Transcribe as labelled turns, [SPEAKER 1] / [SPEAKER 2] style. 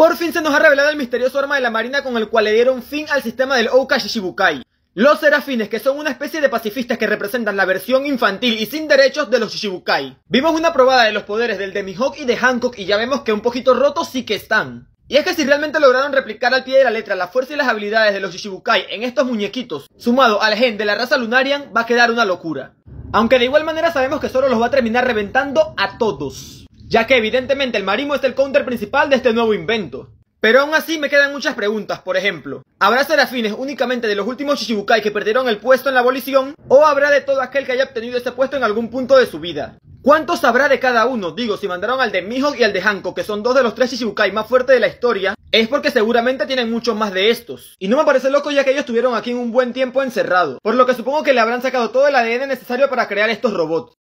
[SPEAKER 1] Por fin se nos ha revelado el misterioso arma de la marina con el cual le dieron fin al sistema del Ouka Shishibukai Los serafines, que son una especie de pacifistas que representan la versión infantil y sin derechos de los Shishibukai Vimos una probada de los poderes del Demihawk y de Hancock y ya vemos que un poquito rotos sí que están. Y es que si realmente lograron replicar al pie de la letra la fuerza y las habilidades de los Shishibukai en estos muñequitos, sumado al gen de la raza Lunarian, va a quedar una locura. Aunque de igual manera sabemos que solo los va a terminar reventando a todos ya que evidentemente el marimo es el counter principal de este nuevo invento. Pero aún así me quedan muchas preguntas, por ejemplo, ¿habrá serafines únicamente de los últimos Shichibukai que perdieron el puesto en la abolición? ¿O habrá de todo aquel que haya obtenido ese puesto en algún punto de su vida? ¿Cuántos habrá de cada uno? Digo, si mandaron al de Mihawk y al de Hanko, que son dos de los tres Shichibukai más fuertes de la historia, es porque seguramente tienen muchos más de estos. Y no me parece loco ya que ellos estuvieron aquí en un buen tiempo encerrado, por lo que supongo que le habrán sacado todo el ADN necesario para crear estos robots.